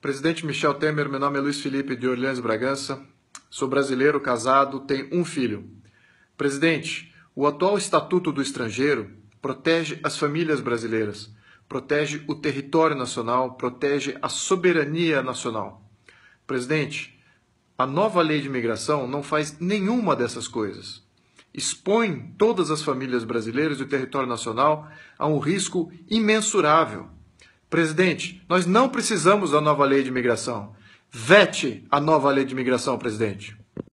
Presidente Michel Temer, meu nome é Luiz Felipe de Orleans Bragança, sou brasileiro, casado, tenho um filho. Presidente, o atual Estatuto do Estrangeiro protege as famílias brasileiras, protege o território nacional, protege a soberania nacional. Presidente, a nova lei de imigração não faz nenhuma dessas coisas. Expõe todas as famílias brasileiras e o território nacional a um risco imensurável Presidente, nós não precisamos da nova lei de imigração. Vete a nova lei de imigração, presidente.